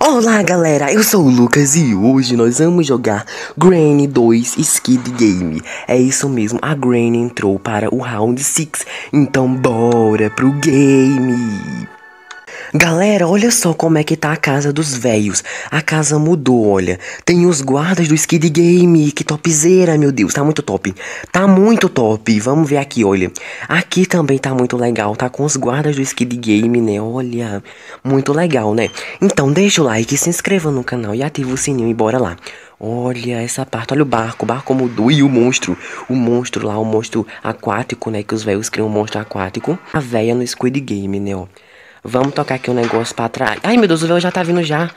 Olá galera, eu sou o Lucas e hoje nós vamos jogar Granny 2 Skid Game. É isso mesmo, a Granny entrou para o Round 6, então bora pro game! Galera, olha só como é que tá a casa dos velhos. A casa mudou, olha. Tem os guardas do Skid Game. Que topzera, meu Deus. Tá muito top. Tá muito top. Vamos ver aqui, olha. Aqui também tá muito legal. Tá com os guardas do Skid Game, né? Olha. Muito legal, né? Então deixa o like, se inscreva no canal e ativa o sininho e bora lá. Olha essa parte, olha o barco, o barco mudou e o monstro, o monstro lá, o monstro aquático, né, que os velhos criam um monstro aquático. A véia no Squid Game, né, ó. Vamos tocar aqui um negócio pra trás. Ai, meu Deus, o véu já tá vindo já.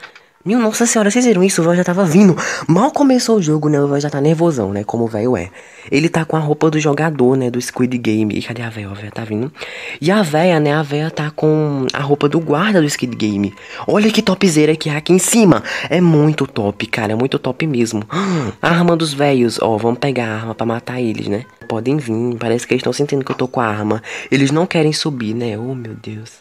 Meu, nossa senhora, vocês viram isso? O véu já tava vindo. Mal começou o jogo, né? O véu já tá nervosão, né? Como o velho é. Ele tá com a roupa do jogador, né? Do Squid Game. E cadê a Véu? A véia tá vindo. E a véia, né? A véia tá com a roupa do guarda do Squid Game. Olha que topzera que há é aqui em cima. É muito top, cara. É muito top mesmo. A arma dos velhos. Ó, vamos pegar a arma pra matar eles, né? Podem vir. Parece que eles estão sentindo que eu tô com a arma. Eles não querem subir, né? Oh, meu Deus.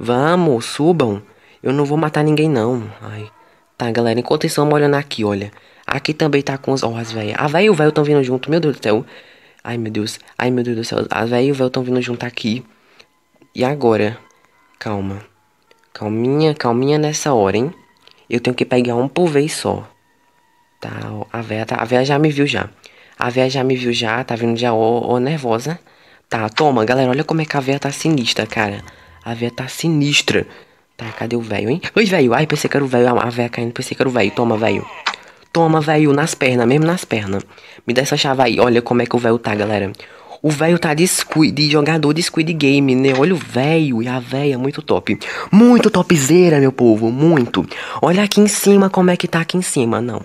Vamos, subam. Eu não vou matar ninguém, não. Ai. Tá, galera, enquanto eles estão molhando aqui, olha. Aqui também tá com as velhas. velho. A velha e o velho estão vindo junto, meu Deus do céu. Ai, meu Deus. Ai, meu Deus do céu. A velha e o velho estão vindo junto aqui. E agora? Calma. Calminha, calminha nessa hora, hein? Eu tenho que pegar um por vez só. Tá, ó, a véia, tá, a véia já me viu já. A véia já me viu já, tá vindo já, ó, ó nervosa. Tá, toma, galera, olha como é que a véia tá sinistra, cara. A véia tá sinistra. Tá, cadê o velho, hein? Oi, velho. Ai, pensei que era o velho. A véia caindo, pensei que era o velho. Toma, velho. Toma, velho. Nas pernas, mesmo nas pernas. Me dá essa chave aí. Olha como é que o velho tá, galera. O velho tá de, squid, de jogador de Squid Game, né? Olha o velho e a véia, muito top. Muito topzera, meu povo, muito. Olha aqui em cima como é que tá aqui em cima, não.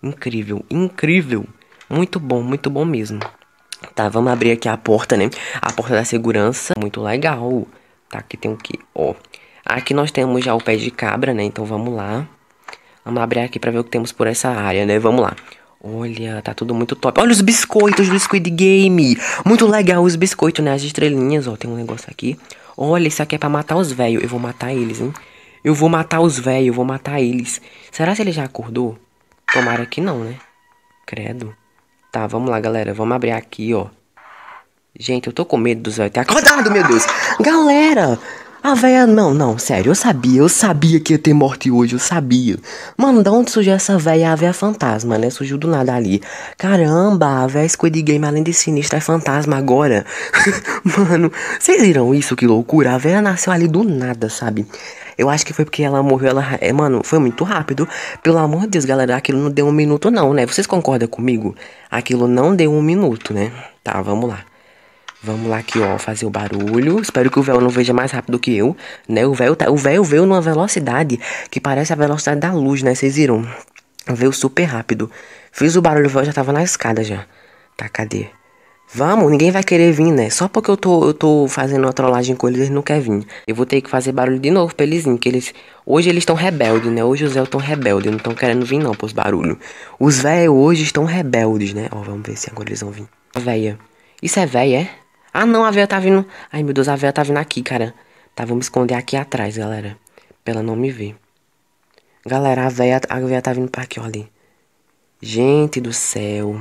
Incrível, incrível. Muito bom, muito bom mesmo. Tá, vamos abrir aqui a porta, né? A porta da segurança, muito legal. Tá, aqui tem o que? Ó. Aqui nós temos já o pé de cabra, né? Então vamos lá. Vamos abrir aqui pra ver o que temos por essa área, né? Vamos lá. Olha, tá tudo muito top. Olha os biscoitos do Squid Game. Muito legal os biscoitos, né? As estrelinhas, ó. Tem um negócio aqui. Olha, isso aqui é pra matar os velhos. Eu vou matar eles, hein? Eu vou matar os velhos, eu vou matar eles. Será que ele já acordou? Tomara que não, né? Credo. Tá, vamos lá, galera. Vamos abrir aqui, ó. Gente, eu tô com medo dos velhos ter acordado, meu Deus. Galera, a véia, não, não, sério, eu sabia, eu sabia que ia ter morte hoje, eu sabia. Mano, de onde surgiu essa véia? A véia fantasma, né? Surgiu do nada ali. Caramba, a véia Squid Game, além de sinistra, é fantasma agora. Mano, vocês viram isso? Que loucura. A véia nasceu ali do nada, sabe? Eu acho que foi porque ela morreu, ela. É, mano, foi muito rápido. Pelo amor de Deus, galera, aquilo não deu um minuto, não, né? Vocês concordam comigo? Aquilo não deu um minuto, né? Tá, vamos lá. Vamos lá aqui, ó, fazer o barulho. Espero que o véu não veja mais rápido que eu, né? O véu, tá, o véu veio numa velocidade que parece a velocidade da luz, né? Vocês viram? Veio super rápido. Fiz o barulho, o véu já tava na escada já. Tá, cadê? Vamos, ninguém vai querer vir, né? Só porque eu tô, eu tô fazendo uma trollagem com eles, eles não querem vir. Eu vou ter que fazer barulho de novo pra eles virem, que eles... Hoje eles estão rebeldes, né? Hoje os véus estão rebeldes, não estão querendo vir não pros barulhos. Os véus hoje estão rebeldes, né? Ó, vamos ver se agora eles vão vir. Véia. Isso é véia, é? Ah, não, a véia tá vindo. Ai, meu Deus, a véia tá vindo aqui, cara. Tá, vou me esconder aqui atrás, galera. Pra ela não me ver. Galera, a véia, a véia tá vindo pra aqui, olha Gente do céu.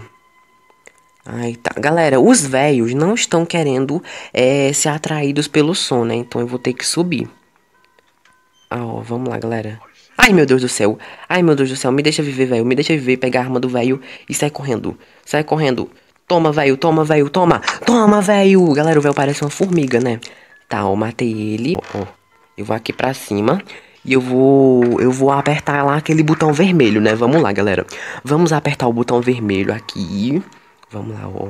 Ai, tá. Galera, os velhos não estão querendo é, ser atraídos pelo som, né? Então eu vou ter que subir. Ah, ó, vamos lá, galera. Ai, meu Deus do céu. Ai, meu Deus do céu. Me deixa viver, velho. Me deixa viver. Pegar a arma do velho e sai correndo. Sai correndo. Toma, velho, toma, velho, toma. Toma, velho. Galera, o velho parece uma formiga, né? Tá, eu matei ele. Ó, Eu vou aqui pra cima. E eu vou, eu vou apertar lá aquele botão vermelho, né? Vamos lá, galera. Vamos apertar o botão vermelho aqui. Vamos lá, ó.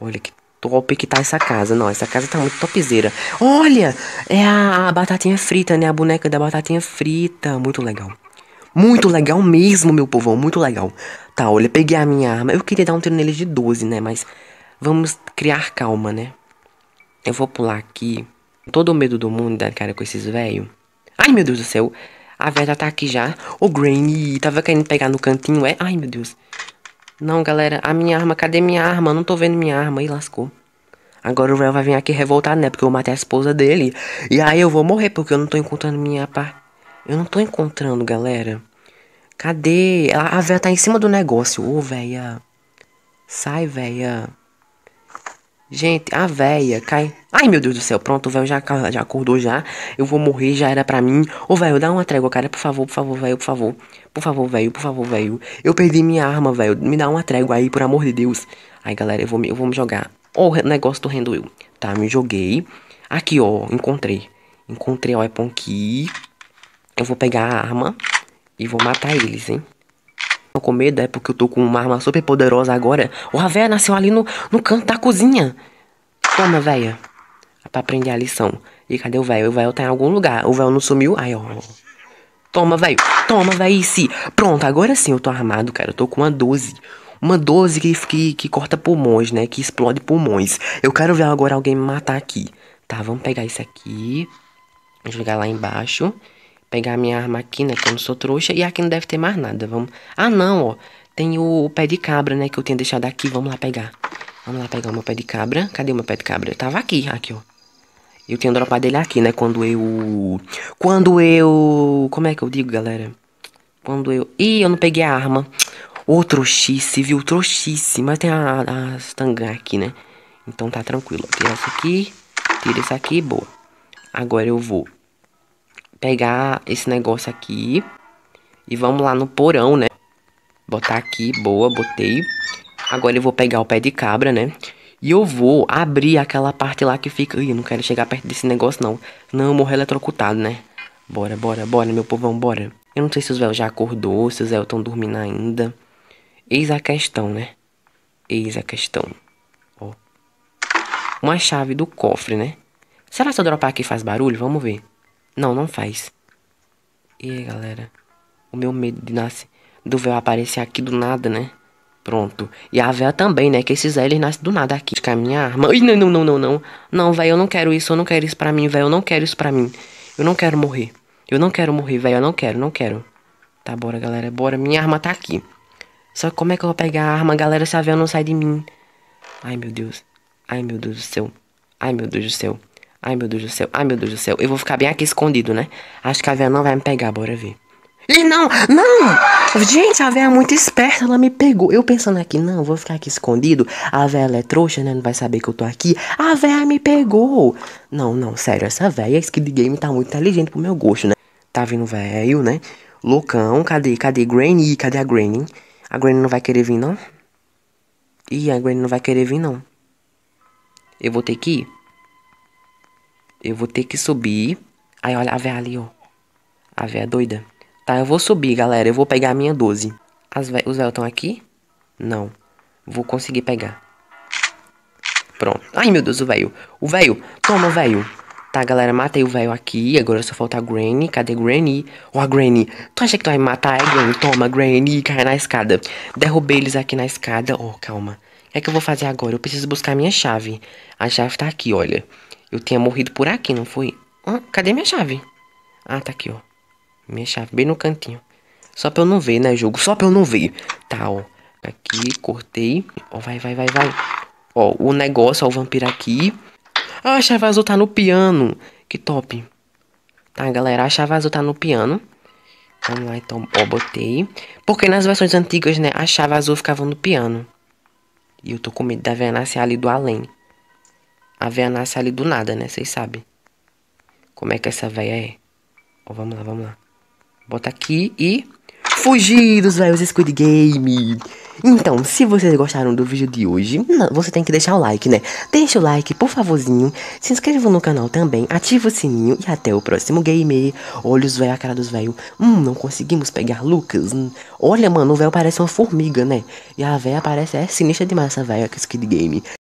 Olha que top que tá essa casa. Não, essa casa tá muito topzeira. Olha! É a, a batatinha frita, né? A boneca da batatinha frita. Muito legal. Muito legal mesmo, meu povão. Muito legal. Tá, olha, peguei a minha arma. Eu queria dar um tiro nele de 12, né? Mas vamos criar calma, né? Eu vou pular aqui. Todo o medo do mundo da cara com esses velho. Ai, meu Deus do céu. A velha tá aqui já. O Granny tava querendo pegar no cantinho, é? Ai, meu Deus. Não, galera. A minha arma. Cadê minha arma? não tô vendo minha arma. Ih, lascou. Agora o velho vai vir aqui revoltado, né? Porque eu matei a esposa dele. E aí eu vou morrer porque eu não tô encontrando minha Pá. Eu não tô encontrando, galera. Cadê? A, véia tá em cima do negócio. Ô, oh, véia. Sai, véia. Gente, a véia cai. Ai, meu Deus do céu. Pronto, o véio já, já acordou já. Eu vou morrer, já era pra mim. Ô, oh, velho, dá uma trégua, cara. Por favor, por favor, velho, por favor. Por favor, velho, por favor, velho. Eu perdi minha arma, velho. Me dá uma trégua aí, por amor de Deus. Ai, galera, eu vou me, eu vou me jogar. Ô, oh, o negócio do Rendo eu. Tá, me joguei. Aqui, ó, encontrei. Encontrei o iPhone Key. Eu vou pegar a arma. E vou matar eles, hein? Tô com medo é porque eu tô com uma arma super poderosa agora. o Ravel nasceu ali no, no canto da cozinha. Toma, véia. É pra aprender a lição. E cadê o véio? O véio tá em algum lugar. O véio não sumiu. Aí, ó. Toma, véio. Toma, véice. Pronto, agora sim eu tô armado, cara. Eu tô com uma 12. Uma 12 que, que, que corta pulmões, né? Que explode pulmões. Eu quero ver agora alguém me matar aqui. Tá, vamos pegar isso aqui. Jogar lá embaixo pegar minha arma aqui, né? Que eu não sou trouxa. E aqui não deve ter mais nada. Vamos. Ah, não, ó. Tem o, o pé de cabra, né? Que eu tinha deixado aqui. Vamos lá pegar. Vamos lá pegar o meu pé de cabra. Cadê o meu pé de cabra? Eu tava aqui, aqui, ó. Eu tinha dropado ele aqui, né? Quando eu. Quando eu. Como é que eu digo, galera? Quando eu. Ih, eu não peguei a arma. Ô, oh, trouxice, viu? Trouxice. Mas tem a, a, tanga aqui, né? Então tá tranquilo. Tira isso aqui. Tira isso aqui. Boa. Agora eu vou pegar esse negócio aqui e vamos lá no porão, né? Botar aqui, boa, botei. Agora eu vou pegar o pé de cabra, né? E eu vou abrir aquela parte lá que fica... Ih, não quero chegar perto desse negócio, não. Não, eu morro eletrocutado, né? Bora, bora, bora, meu povão, bora. Eu não sei se o Zé já acordou, se o véus estão dormindo ainda. Eis a questão, né? Eis a questão. Ó. Uma chave do cofre, né? Será que se eu dropar aqui faz barulho? Vamos ver. Não, não faz. E aí, galera? O meu medo de nascer do véu aparecer aqui do nada, né? Pronto. E a véia também, né? Que esses eles nascem do nada aqui. Fica a minha arma. Ai, não, não, não, não, não. Não, velho, eu não quero isso. Eu não quero isso pra mim, velho. Eu não quero isso pra mim. Eu não quero morrer. Eu não quero morrer, velho. Eu não quero, não quero. Tá, bora, galera. Bora. Minha arma tá aqui. Só que como é que eu vou pegar a arma, galera, se a véia não sai de mim? Ai, meu Deus. Ai, meu Deus do céu. Ai, meu Deus do céu. Ai, meu Deus do céu. Ai, meu Deus do céu. Eu vou ficar bem aqui escondido, né? Acho que a véia não vai me pegar. Bora ver. E não, não! Gente, a véia é muito esperta, ela me pegou. Eu pensando aqui, não, vou ficar aqui escondido. A véia é trouxa, né? Não vai saber que eu tô aqui. A véia me pegou. Não, não, sério, essa véia Skid Game tá muito inteligente pro meu gosto, né? Tá vindo velho, né? Loucão, cadê? Cadê Granny? Cadê a Granny? A Granny não vai querer vir, não? Ih, a Granny não vai querer vir, não. Eu vou ter que ir. Eu vou ter que subir. Aí olha a véia ali, ó. A véia é doida. Tá, eu vou subir, galera. Eu vou pegar a minha 12. As vé... Os véus estão aqui? Não. Vou conseguir pegar. Pronto. Ai, meu Deus, o velho. O velho. Toma, velho. Tá, galera, matei o velho aqui. Agora só falta a Granny. Cadê a Granny? Ó, oh, a Granny. Tu acha que tu vai matar a é, Granny? Toma, Granny. Cai na escada. Derrubei eles aqui na escada. Ó, oh, calma. O que é que eu vou fazer agora? Eu preciso buscar a minha chave. A chave tá aqui, olha. Eu tinha morrido por aqui, não foi? Ah, cadê minha chave? Ah, tá aqui, ó. Minha chave, bem no cantinho. Só pra eu não ver, né, jogo? Só pra eu não ver. Tá, ó. Aqui, cortei. Ó, vai, vai, vai, vai. Ó, o negócio, ó, o vampiro aqui. Ah, a chave azul tá no piano. Que top. Tá, galera, a chave azul tá no piano. Vamos lá, então, ó, botei. Porque nas versões antigas, né, a chave azul ficava no piano. E eu tô com medo da ser ali do além. A véia nasce ali do nada, né? Vocês sabem. Como é que essa véia é? Ó, vamos lá, vamos lá. Bota aqui e... Fugir dos velhos Squid Game! Então, se vocês gostaram do vídeo de hoje, você tem que deixar o like, né? Deixa o like, por favorzinho. Se inscreva no canal também, ativa o sininho e até o próximo game. Olha os velhos, a cara dos velhos. Hum, não conseguimos pegar Lucas. Hum. Olha, mano, o velho parece uma formiga, né? E a véia parece é sinistra demais, essa velha, Squid Game.